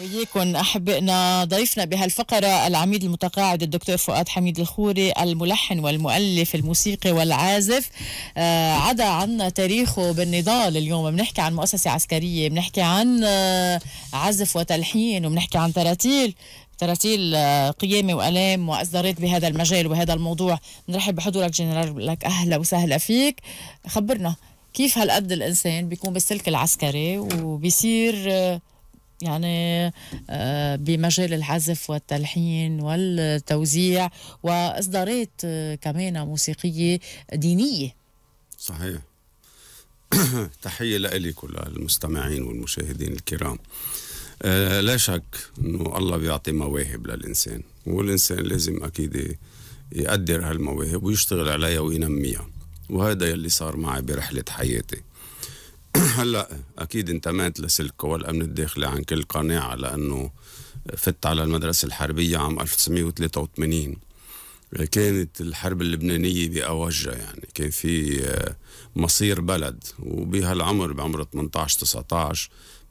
وياكم أحبائنا ضيفنا بهالفقرة العميد المتقاعد الدكتور فؤاد حميد الخوري الملحن والمؤلف الموسيقي والعازف آه عدا عنا تاريخه بالنضال اليوم بنحكي عن مؤسسة عسكرية بنحكي عن آه عزف وتلحين وبنحكي عن تراتيل تراتيل آه، قيامة وألام وأصدارات بهذا المجال وهذا الموضوع نرحب بحضورك جنرال لك أهلا وسهلا فيك خبرنا كيف هالقد الإنسان بيكون بالسلك العسكري وبيصير آه يعني آه، بمجال العزف والتلحين والتوزيع واصدارات آه، كمان موسيقيه دينيه صحيح تحيه لإلي كل المستمعين والمشاهدين الكرام آه، لا شك انه الله بيعطي مواهب للانسان والانسان لازم اكيد يقدر هالمواهب ويشتغل عليها وينميها وهذا يلي صار معي برحله حياتي هلا اكيد انتميت لسلك والامن الداخلي عن كل قناعه لانه فت على المدرسه الحربيه عام 1983 كانت الحرب اللبنانية بأوجها يعني كان في آه، مصير بلد وبهالعمر بعمر 18-19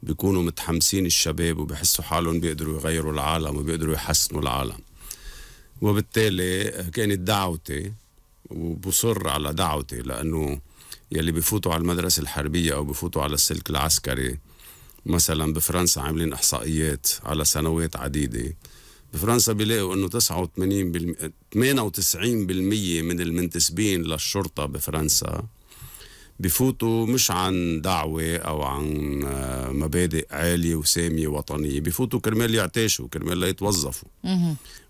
بيكونوا متحمسين الشباب وبحسوا حالهم بيقدروا يغيروا العالم وبيقدروا يحسنوا العالم وبالتالي كانت دعوتي وبصر على دعوتي لأنه يلي بفوتوا على المدرسة الحربية أو بفوتوا على السلك العسكري مثلا بفرنسا عاملين إحصائيات على سنوات عديدة بفرنسا بيلاقوا انه 89 بالم... 98% من المنتسبين للشرطة بفرنسا بفوتوا مش عن دعوة أو عن آه، مبادئ عالية وسامية وطنية بفوتوا كرمال يعتاشوا كرمال يتوظفوا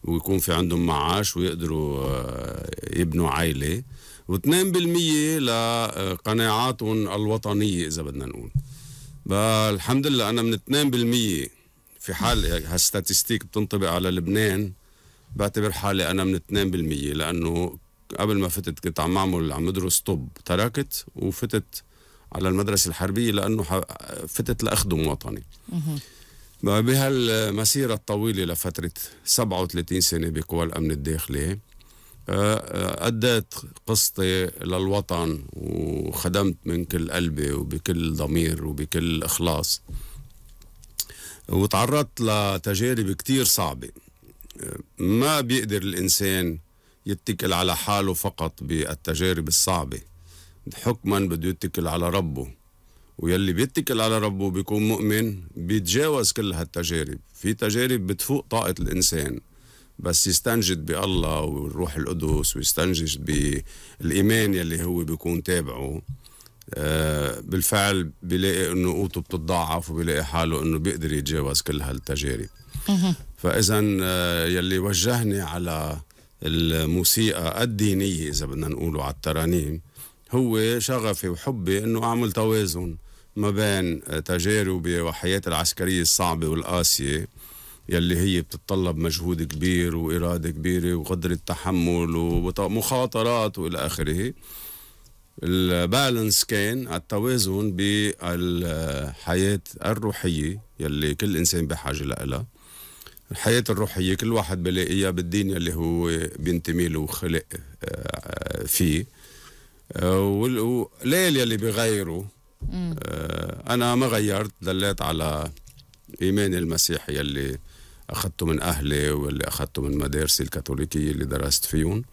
ويكون في عندهم معاش ويقدروا آه، يبنوا عائلة و2% لقناعاتهم آه، الوطنية إذا بدنا نقول فالحمد لله أنا من 2% في حال هالستاتستيك بتنطبق على لبنان بعتبر حالي أنا من 2% لأنه قبل ما فتت كنت عم أعمل عم بدرس طب تركت وفتت على المدرسة الحربية لأنه فتت لأخدم وطني بهالمسيرة الطويلة لفترة 37 سنة بقوى الأمن الداخلي أديت قصتي للوطن وخدمت من كل قلبي وبكل ضمير وبكل إخلاص وتعرضت لتجارب كتير صعبة ما بيقدر الإنسان يتكل على حاله فقط بالتجارب الصعبة حكما بده يتكل على ربه ويلي بيتكل على ربه بيكون مؤمن بيتجاوز كل هالتجارب في تجارب بتفوق طاقة الإنسان بس يستنجد بالله والروح القدس ويستنجد بالايمان يلي هو بيكون تابعه آه، بالفعل بيلاقي انه قوته بتتضاعف وبيلاقي حاله انه بيقدر يتجاوز كل هالتجارب فاذا آه، يلي وجهني على الموسيقى الدينيه اذا بدنا نقوله على الترانيم هو شغفي وحبي انه اعمل توازن ما بين تجاربي وحياتي العسكريه الصعبه والقاسيه يلي هي بتتطلب مجهود كبير وإرادة كبيرة وقدرة تحمل ومخاطرات وإلى آخره البالانس كان التوازن بالحياة الروحية يلي كل إنسان بحاجة لها الحياة الروحية كل واحد بلاقيها بالدين يلي هو بينتمي له وخلق آه، فيه آه، والليل يلي بغيره آه، أنا ما غيرت دليت على إيماني المسيحي يلي أخذته من أهلي واللي أخذته من مدارسي الكاثوليكية اللي درست فيهم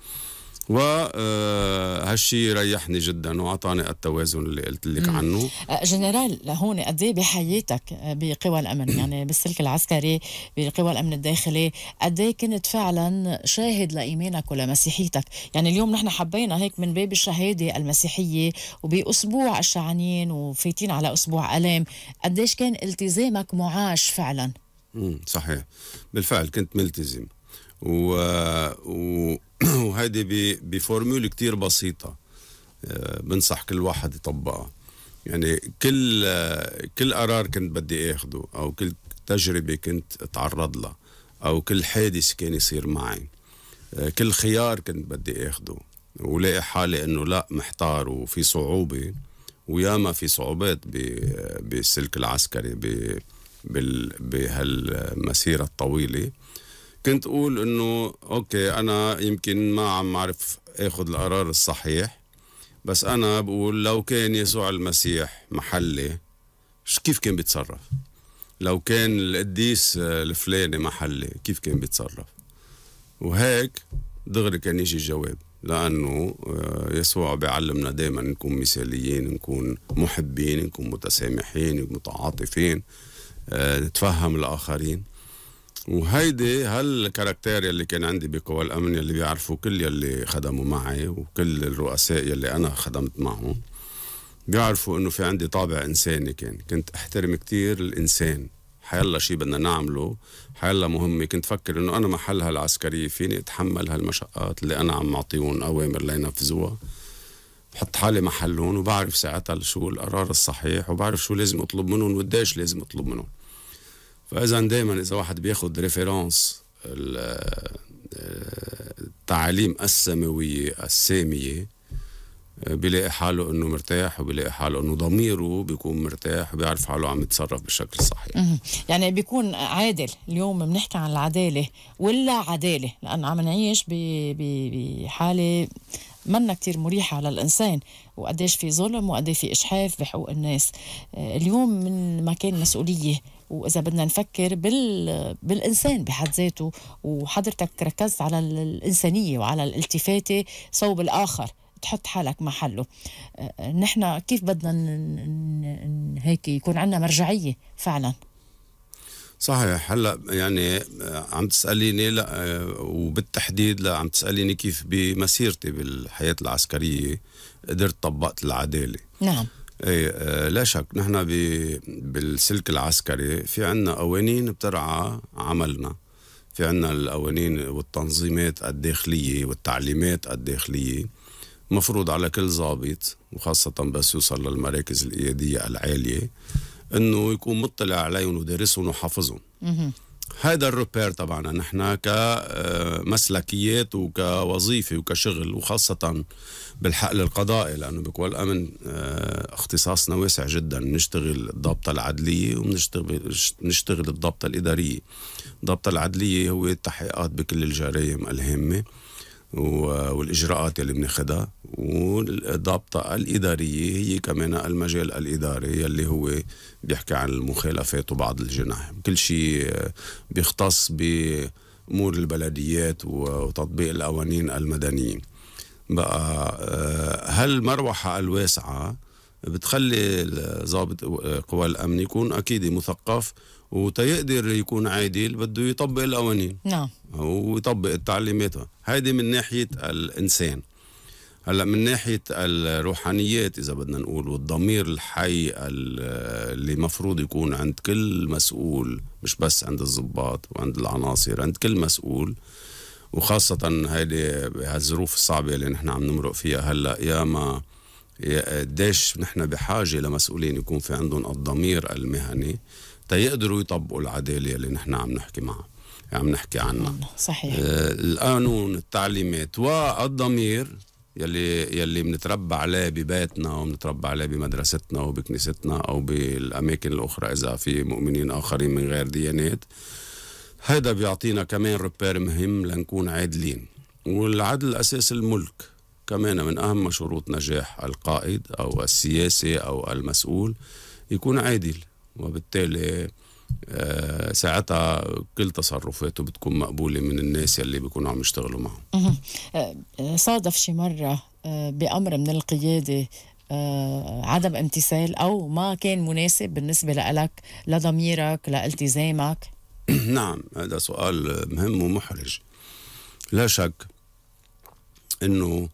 وهالشي آه، ريحني جدا واعطاني التوازن اللي قلت لك عنه آه، جنرال هون قد ايه بحياتك آه، بقوى الامن يعني بالسلك العسكري بقوى الامن الداخلي قد ايه كنت فعلا شاهد لايمانك ولمسيحيتك يعني اليوم نحن حبينا هيك من باب الشهاده المسيحيه وباسبوع الشعانين وفايتين على اسبوع الام قديش كان التزامك معاش فعلا صحيح بالفعل كنت ملتزم و... و... وهذه ب... بفورمول كتير بسيطة آه، بنصح كل واحد يطبقها يعني كل كل قرار كنت بدي اخده او كل تجربة كنت اتعرض لها او كل حادث كان يصير معي آه، كل خيار كنت بدي اخده ولاقي حالي انه لا محتار وفي صعوبة وياما في صعوبات بالسلك العسكري ب... بهالمسيرة الطويلة كنت أقول أنه أوكي أنا يمكن ما عم أعرف أخذ القرار الصحيح بس أنا بقول لو كان يسوع المسيح محلي كيف كان بيتصرف لو كان القديس الفلاني محلي كيف كان بيتصرف وهيك دغري كان يجي الجواب لأنه آه، يسوع بيعلمنا دائما نكون مثاليين نكون محبين نكون متسامحين متعاطفين آه، تفهم الآخرين وهيدي هالكاركتير يلي كان عندي بقوى الأمن يلي بيعرفوا كل يلي خدموا معي وكل الرؤساء يلي أنا خدمت معهم بيعرفوا انه في عندي طابع انساني كان كنت احترم كتير الانسان حيلا شي بدنا نعمله حيلا مهمه كنت فكر انه انا محل هالعسكريه فيني اتحمل هالمشقات اللي انا عم اعطيهم اوامر لينفذوها بحط حالي محلهم وبعرف ساعتها شو القرار الصحيح وبعرف شو لازم اطلب منهم وقديش لازم اطلب منهم فاذا دائما اذا واحد بياخد ريفيرونس التعاليم السماويه الساميه بيلاقي حاله انه مرتاح وبيلاقي حاله انه ضميره بيكون مرتاح وبيعرف حاله عم يتصرف بالشكل الصحيح يعني بيكون عادل اليوم بنحكي عن العداله ولا عداله لانه عم نعيش بحاله منا كتير مريحة على الإنسان وقديش في ظلم وقديش في إشحاف بحقوق الناس آه، اليوم من مكان مسؤولية واذا بدنا نفكر بال بالانسان بحد ذاته وحضرتك ركزت على الانسانيه وعلى الالتفاته صوب الاخر تحط حالك محله آه، نحن كيف بدنا هيك يكون عندنا مرجعيه فعلا صحيح هلا يعني آه، عم تساليني لا آه، وبالتحديد لا عم تساليني كيف بمسيرتي بالحياه العسكريه قدرت طبقت العداله نعم اي آه، لا شك نحن بالسلك العسكري في عنا قوانين بترعى عملنا في عنا القوانين والتنظيمات الداخلية والتعليمات الداخلية مفروض على كل ضابط وخاصة بس يوصل للمراكز القيادية العالية انه يكون مطلع عليهم ودارسهم وحافظهم هذا الروبير تبعنا نحن كمسلكيات وكوظيفه وكشغل وخاصه بالحقل القضائي لانه بقوى الامن آه، اختصاصنا واسع جدا نشتغل الضابطه العدليه ونشتغل الضابطه الاداريه الضابطه العدليه هو التحقيقات بكل الجرائم الهامه والاجراءات اللي بناخذها والضابطه الاداريه هي كمان المجال الاداري اللي هو بيحكي عن المخالفات وبعض الجناح كل شيء آه، بيختص بامور البلديات وتطبيق القوانين المدنيه بقى آه، هالمروحه الواسعه بتخلي ضابط قوى الامن يكون اكيد مثقف وتيقدر يكون عادل بده يطبق القوانين نعم ويطبق التعليمات هيدي من ناحيه الانسان هلا من ناحيه الروحانيات اذا بدنا نقول والضمير الحي اللي مفروض يكون عند كل مسؤول مش بس عند الضباط وعند العناصر عند كل مسؤول وخاصة هيدي بهالظروف الصعبة اللي نحن عم نمرق فيها هلا ياما قديش نحن بحاجة لمسؤولين يكون في عندهم الضمير المهني تيقدروا يطبقوا العدالة اللي نحن عم نحكي معها عم نحكي عنها آه، صحيح آه القانون التعليمات والضمير يلي يلي بنتربى عليه ببيتنا وبنتربى عليه بمدرستنا وبكنيستنا او بالاماكن الاخرى اذا في مؤمنين اخرين من غير ديانات هذا بيعطينا كمان ربير مهم لنكون عادلين والعدل اساس الملك كمان من أهم شروط نجاح القائد أو السياسي أو المسؤول يكون عادل وبالتالي آه، ساعتها كل تصرفاته بتكون مقبولة من الناس اللي بيكونوا عم يشتغلوا معه آه، آه، صادف شي مرة بأمر من القيادة عدم امتثال أو ما كان مناسب بالنسبة لك لضميرك لالتزامك نعم هذا سؤال مهم ومحرج لا شك أنه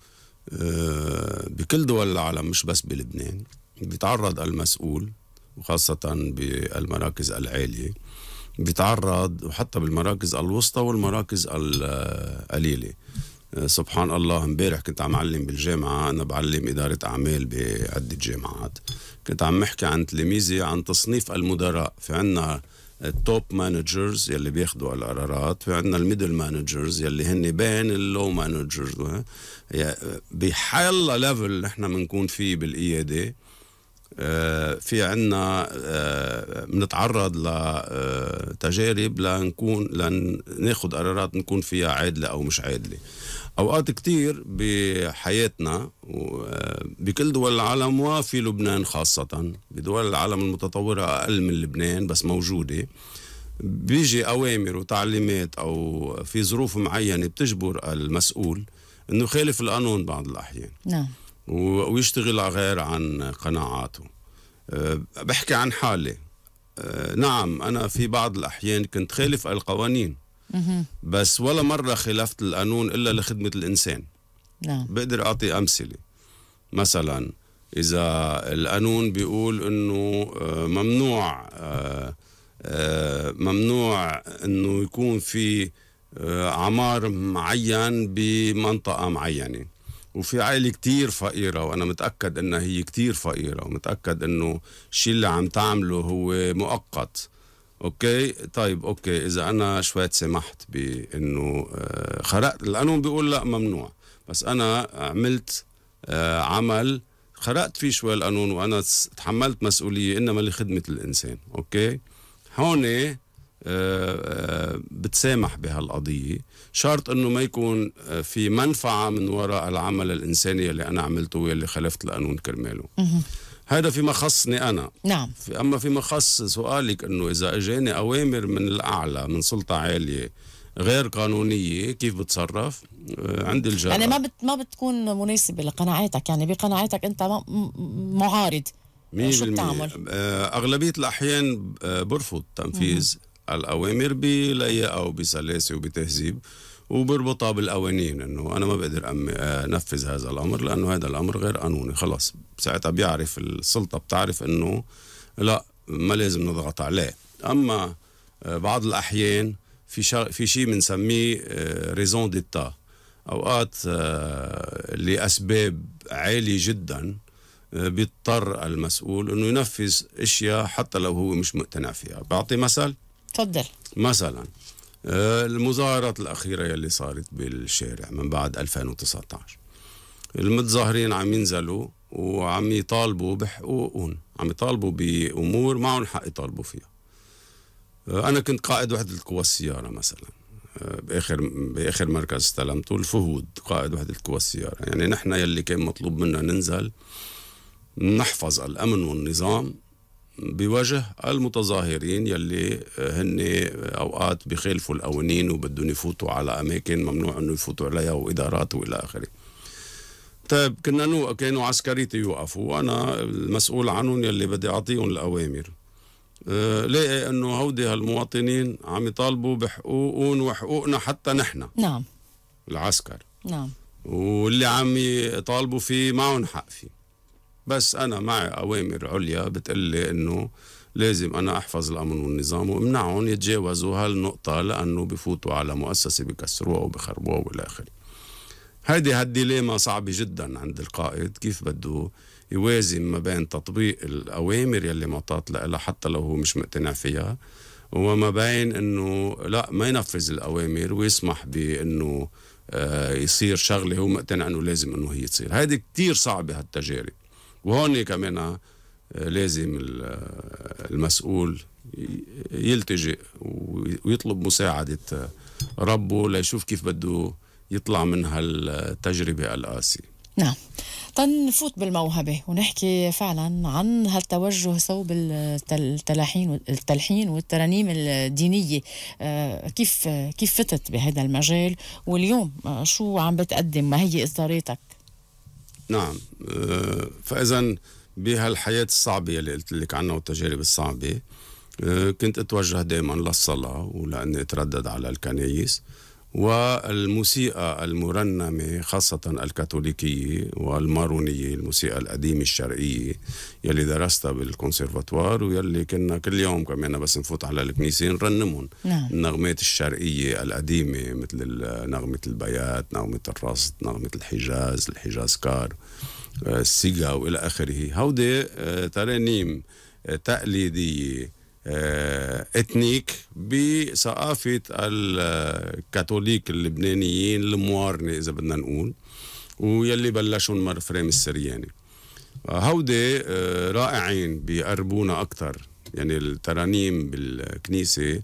آه، بكل دول العالم مش بس بلبنان بيتعرض المسؤول وخاصة بالمراكز العالية بيتعرض وحتى بالمراكز الوسطى والمراكز آه، القليلة آه، سبحان الله امبارح كنت عم علم بالجامعة أنا بعلم إدارة أعمال بعدة جامعات كنت عم أحكي عن تلاميذي عن تصنيف المدراء في عنا التوب مانجرز يلي بياخذوا القرارات في عندنا الميدل مانجرز يلي هن بين اللو مانجرز بحال ليفل نحن بنكون فيه بالقياده في عنا بنتعرض آه، لتجارب آه، لنكون لناخذ قرارات نكون فيها عادله او مش عادله أوقات كتير بحياتنا بكل دول العالم وفي لبنان خاصة بدول العالم المتطورة أقل من لبنان بس موجودة بيجي أوامر وتعليمات أو في ظروف معينة بتجبر المسؤول أنه يخالف القانون بعض الأحيان نعم ويشتغل غير عن قناعاته أه، بحكي عن حالي أه، نعم أنا في بعض الأحيان كنت خالف القوانين بس ولا مرة خلفت القانون إلا لخدمة الإنسان نعم بقدر أعطي أمثلة مثلا إذا القانون بيقول إنه آه، ممنوع آه، آه، ممنوع إنه يكون في عمار معين بمنطقة معينة وفي عائلة كتير فقيرة وأنا متأكد إنها هي كتير فقيرة ومتأكد إنه الشيء اللي عم تعمله هو مؤقت اوكي طيب اوكي اذا انا شوية سمحت بانه آه، خرقت القانون بيقول لا ممنوع بس انا عملت آه، عمل خرقت فيه شوي القانون وانا تحملت مسؤوليه انما لخدمه الانسان اوكي هون آه، بتسامح بهالقضية شرط انه ما يكون في منفعة من وراء العمل الانساني اللي انا عملته واللي خالفت القانون كرماله هذا فيما خصني أنا نعم في أما فيما خص سؤالك أنه إذا أجاني أوامر من الأعلى من سلطة عالية غير قانونية كيف بتصرف آه، عندي الجرأة يعني ما بت ما بتكون مناسبة لقناعاتك يعني بقناعاتك أنت معارض شو بتعمل؟ آه، أغلبية الأحيان آه، برفض تنفيذ مم. الأوامر بلياقة وبسلاسة وبتهذيب وبربطها بالقوانين انه انا ما بقدر انفذ آه، هذا الامر لانه هذا الامر غير قانوني خلاص ساعتها بيعرف السلطه بتعرف انه لا ما لازم نضغط عليه اما آه، بعض الاحيان في شا... في شيء بنسميه ريزون ديتا اوقات آه، لاسباب عاليه جدا بيضطر المسؤول انه ينفذ اشياء حتى لو هو مش مقتنع فيها بعطي مثل تفضل مثلا آه، المظاهرات الأخيرة يلي صارت بالشارع من بعد 2019 المتظاهرين عم ينزلوا وعم يطالبوا بحقوقهم عم يطالبوا بأمور معهم حق يطالبوا فيها آه، أنا كنت قائد وحدة القوى السيارة مثلا آه، باخر باخر مركز استلمته الفهود قائد وحده القوى السياره يعني نحن يلي كان مطلوب منا ننزل نحفظ الامن والنظام بوجه المتظاهرين يلي هن اوقات بخالفوا القوانين وبدهم يفوتوا على اماكن ممنوع انه يفوتوا عليها وادارات والى اخره. طيب كنا نو كانوا عسكريتي يوقفوا وانا المسؤول عنهم يلي بدي اعطيهم الاوامر. أه لاقي انه هودي هالمواطنين عم يطالبوا بحقوقهم وحقوقنا حتى نحن. نعم. العسكر. نعم. واللي عم يطالبوا فيه معهم حق فيه. بس أنا معي أوامر عليا بتقلي إنه لازم أنا أحفظ الأمن والنظام وامنعهم يتجاوزوا هالنقطة لأنه بفوتوا على مؤسسة بكسروها وبخربوها وإلى آخره هيدي هالديليما صعبة جدا عند القائد كيف بده يوازن ما بين تطبيق الأوامر يلي مطاط لها حتى لو هو مش مقتنع فيها وما بين انه لا ما ينفذ الاوامر ويسمح بانه آه، يصير شغله هو مقتنع انه لازم انه هي تصير هيدي كتير صعبه هالتجارب وهون كمان آه، لازم آه، المسؤول يلتجئ ويطلب مساعدة آه، ربه ليشوف كيف بده يطلع من هالتجربة القاسية نعم تنفوت بالموهبة ونحكي فعلا عن هالتوجه صوب التلحين التلحين والترانيم الدينية كيف كيف فتت بهذا المجال واليوم شو عم بتقدم ما هي إصداراتك نعم أه، فاذا بهالحياه الصعبه اللي قلت لك عنها والتجارب الصعبه أه، كنت اتوجه دائما للصلاه ولاني اتردد على الكنايس والموسيقى المرنمة خاصة الكاثوليكية والمارونية الموسيقى القديمة الشرقية يلي درستها بالكونسيرفاتوار ويلي كنا كل يوم كمان بس نفوت على الكنيسة نرنمهم نعم. النغمات الشرقية القديمة مثل نغمة البيات نغمة الرصد نغمة الحجاز الحجاز كار آه، السيجا وإلى آخره هودي آه، ترانيم آه، تقليدية اتنيك آه، بثقافة الكاثوليك اللبنانيين الموارنة إذا بدنا نقول ويلي بلشوا فريم السرياني هودي آه، رائعين بيقربونا أكثر يعني الترانيم بالكنيسة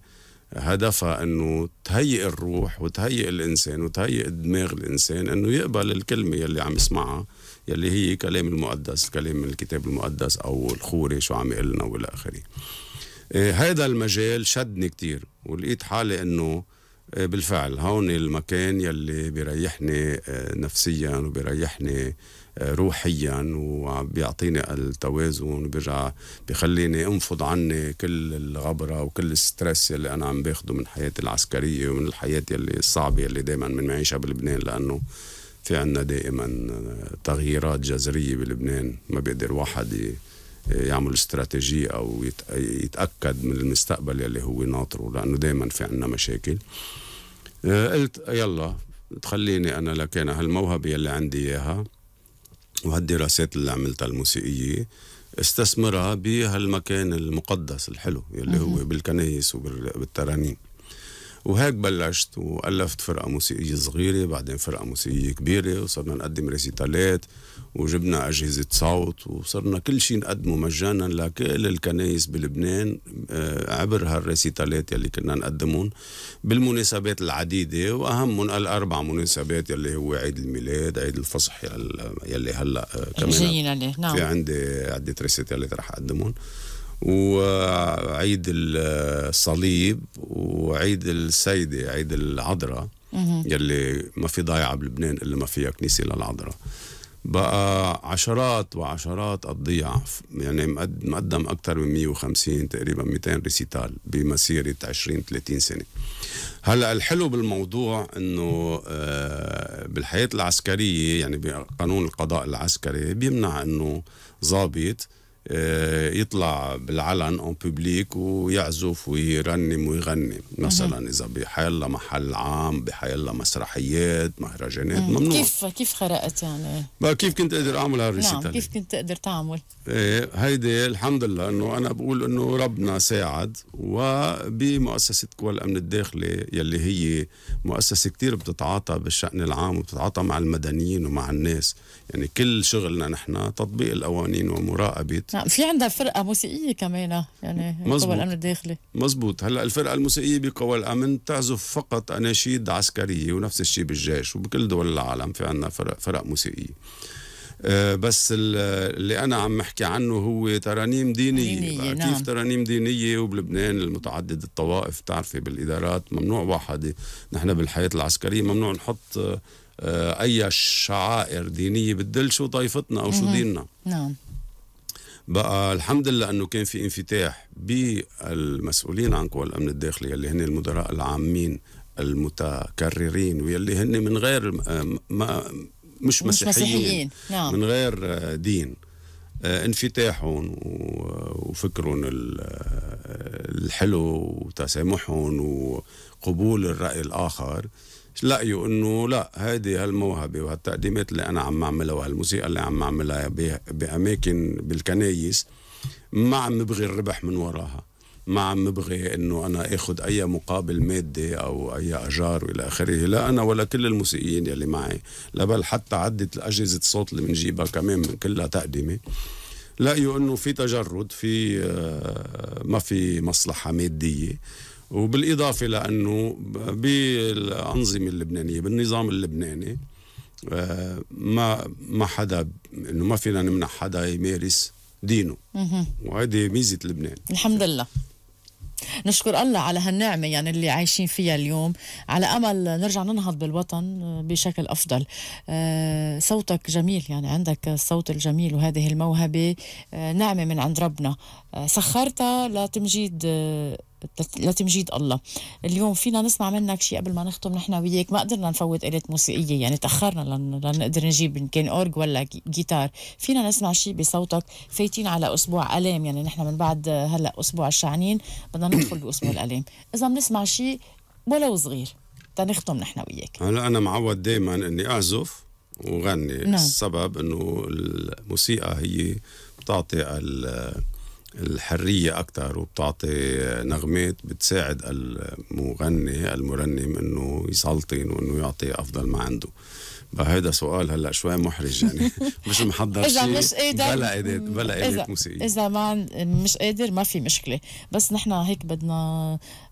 هدفها أنه تهيئ الروح وتهيئ الإنسان وتهيئ دماغ الإنسان أنه يقبل الكلمة يلي عم يسمعها يلي هي كلام المقدس كلام الكتاب المقدس أو الخوري شو عم يقلنا والى آخره إيه، هذا المجال شدني كتير ولقيت حالي انه إيه، بالفعل هون المكان يلي بيريحني إيه، نفسيا وبيريحني روحيا وبيعطيني التوازن وبيرجع بخليني انفض عني كل الغبره وكل الستريس اللي انا عم باخده من حياتي العسكريه ومن الحياه يلي الصعبه يلي دائما بنعيشها بلبنان لانه في عنا دائما تغييرات جذريه بلبنان ما بيقدر واحد يعمل استراتيجية أو يتأكد من المستقبل يلي هو ناطره لأنه دايما في عنا مشاكل آه، قلت يلا تخليني أنا لكان هالموهبة يلي عندي إياها وهالدراسات اللي عملتها الموسيقية استثمرها بهالمكان المقدس الحلو يلي هو بالكنايس وبالترانيم وهيك بلشت والفت فرقه موسيقيه صغيره بعدين فرقه موسيقيه كبيره وصرنا نقدم ريسيتالات وجبنا اجهزه صوت وصرنا كل شيء نقدمه مجانا لكل الكنايس بلبنان آه، عبر هالريسيتالات يلي كنا نقدمهم بالمناسبات العديده واهمهم الاربع مناسبات يلي هو عيد الميلاد عيد الفصح يلي هلا آه، كمان جايين عليه نعم في عندي عده ريسيتالات رح اقدمهم وعيد الصليب وعيد السيدة عيد العذراء يلي ما في ضايعة بلبنان إلا ما فيها كنيسة للعذراء بقى عشرات وعشرات الضيع يعني مقدم أكثر من 150 تقريبا 200 ريسيتال بمسيرة 20 30 سنة هلا الحلو بالموضوع انه آه، بالحياة العسكرية يعني بقانون القضاء العسكري بيمنع انه ضابط آه، يطلع بالعلن اون بوبليك ويعزف ويرنم ويغني مثلا اذا بحيلا محل عام بحيلا مسرحيات مهرجانات ممنوع كيف كيف خرقت يعني؟ كيف كنت اقدر اعمل هالريسيتال؟ نعم كيف كنت تقدر تعمل؟ ايه هيدي الحمد لله انه انا بقول انه ربنا ساعد وبمؤسسه قوى الامن الداخلي يلي هي مؤسسه كثير بتتعاطى بالشان العام وبتتعاطى مع المدنيين ومع الناس يعني كل شغلنا نحن تطبيق القوانين ومراقبه نعم، في عندها فرقة موسيقية كمان يعني مزبوط. قوى الأمن الداخلي مزبوط هلا الفرقة الموسيقية بقوى الأمن تعزف فقط أناشيد عسكرية ونفس الشيء بالجيش وبكل دول العالم في عندنا فرق, فرق موسيقية آه، بس اللي انا عم احكي عنه هو ترانيم دينيه, دينية نعم. ترانيم دينيه وبلبنان المتعدد الطوائف تعرفي بالادارات ممنوع واحد نحن بالحياه العسكريه ممنوع نحط آه، آه، اي شعائر دينيه بتدل شو طائفتنا او شو ديننا نعم بقى الحمد لله انه كان في انفتاح بالمسؤولين عن قوى الامن الداخلي اللي هن المدراء العامين المتكررين واللي هن من غير ما مش, مش مسيحيين, مسيحيين. نعم. من غير دين آه، انفتاحهم وفكرهم الحلو وتسامحهم وقبول الرأي الآخر لقيوا انه لا هيدي هالموهبه وهالتقديمات اللي انا عم اعملها وهالموسيقى اللي عم اعملها باماكن بالكنايس ما عم ببغي الربح من وراها ما عم ببغي انه انا اخذ اي مقابل مادي او اي اجار والى اخره لا انا ولا كل الموسيقيين يلي معي لا بل حتى عده اجهزه الصوت اللي بنجيبها كمان من كلها تقدمه لقيوا انه في تجرد في آه، ما في مصلحه ماديه وبالإضافة لأنه بالأنظمة اللبنانية بالنظام اللبناني آه، ما ما حدا انه ما فينا نمنع حدا يمارس دينه وهيدي ميزه لبنان الحمد لله نشكر الله على هالنعمه يعني اللي عايشين فيها اليوم على امل نرجع ننهض بالوطن آه، بشكل افضل آه، صوتك جميل يعني عندك الصوت الجميل وهذه الموهبه نعمه من عند ربنا سخرتها لتمجيد لتمجيد الله اليوم فينا نسمع منك شيء قبل ما نختم نحن وياك ما قدرنا نفوت آلة موسيقية يعني تأخرنا لنقدر نجيب إن كان أورج ولا جيتار فينا نسمع شيء بصوتك فايتين على أسبوع ألام يعني نحن من بعد هلأ أسبوع الشعنين بدنا ندخل بأسبوع الألام إذا بنسمع شيء ولو صغير تنختم نحن وياك هلا أنا معود دائما إني أعزف وغني نعم. السبب إنه الموسيقى هي بتعطي ال الحرية أكثر وبتعطي نغمات بتساعد المغني المرنم أنه يسلطن وأنه يعطي أفضل ما عنده آه، هيدا سؤال هلا شوي محرج يعني مش محضر شيء اذا مش قادر بلا ايدات بلا ايدات موسيقيه اذا ما مش قادر ما في مشكله بس نحن هيك بدنا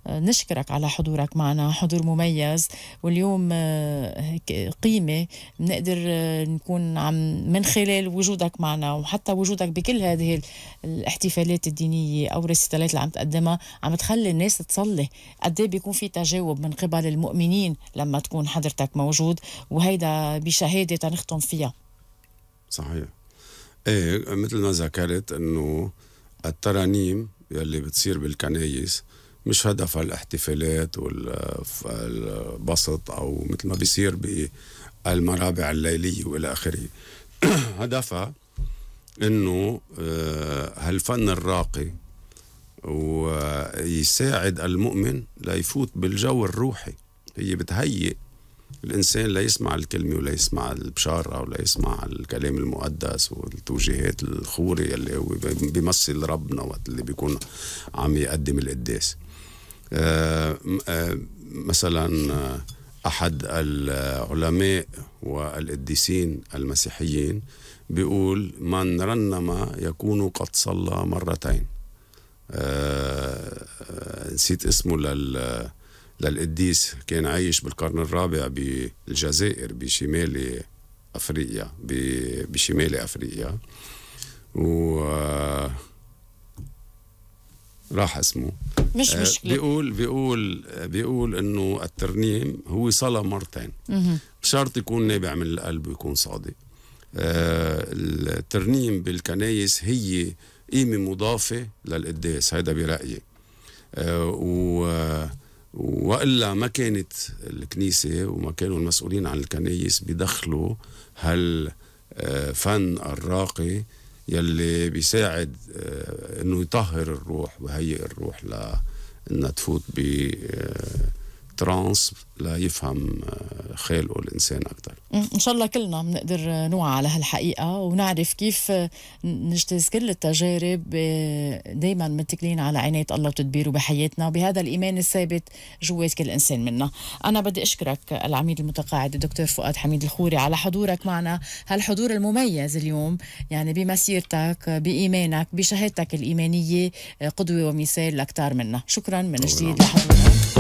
آه، نشكرك على حضورك معنا حضور مميز واليوم آه، هيك قيمه بنقدر نكون عم من خلال وجودك معنا وحتى وجودك بكل هذه الاحتفالات الدينيه او الرسالات اللي عم تقدمها عم تخلي الناس تصلي قد إيه بيكون في تجاوب من قبل المؤمنين لما تكون حضرتك موجود وهيدا بشهاده تنختم فيها صحيح ايه مثل ما ذكرت انه الترانيم يلي بتصير بالكنايس مش هدفها الاحتفالات والبسط او مثل ما بيصير بالمرابع الليليه والى اخره هدفها انه آه، هالفن الراقي ويساعد المؤمن ليفوت بالجو الروحي هي بتهيئ الإنسان لا يسمع الكلمة ولا يسمع البشارة ولا يسمع الكلام المقدس والتوجيهات الخوري اللي هو بيمثل ربنا وقت اللي بيكون عم يقدم القداس آه، آه، مثلا آه، أحد العلماء والقديسين المسيحيين بيقول من رنم يكون قد صلى مرتين نسيت اسمه لل للقديس كان عايش بالقرن الرابع بالجزائر بشمال افريقيا بشمال افريقيا و راح اسمه مش آه، مشكلة بيقول بيقول بيقول انه الترنيم هو صلاة مرتين بشرط يكون نابع من القلب ويكون صادق آه، الترنيم بالكنايس هي قيمة مضافة للقداس هيدا برأيي آه، و والا ما كانت الكنيسه وما كانوا المسؤولين عن الكنايس بيدخلوا هالفن آه، الراقي يلي بيساعد آه، انه يطهر الروح ويهيئ الروح لانها تفوت ب آه، ترانس ليفهم خالقه الانسان اكثر ان شاء الله كلنا بنقدر نوعى على هالحقيقه ونعرف كيف نجتاز كل التجارب آه، دائما متكلين على عنايه الله وتدبيره بحياتنا بهذا الايمان الثابت جوات كل انسان منا انا بدي اشكرك العميد المتقاعد الدكتور فؤاد حميد الخوري على حضورك معنا هالحضور المميز اليوم يعني بمسيرتك بايمانك بشهادتك الايمانيه آه، قدوه ومثال لكتار منا شكرا من جديد لحضورك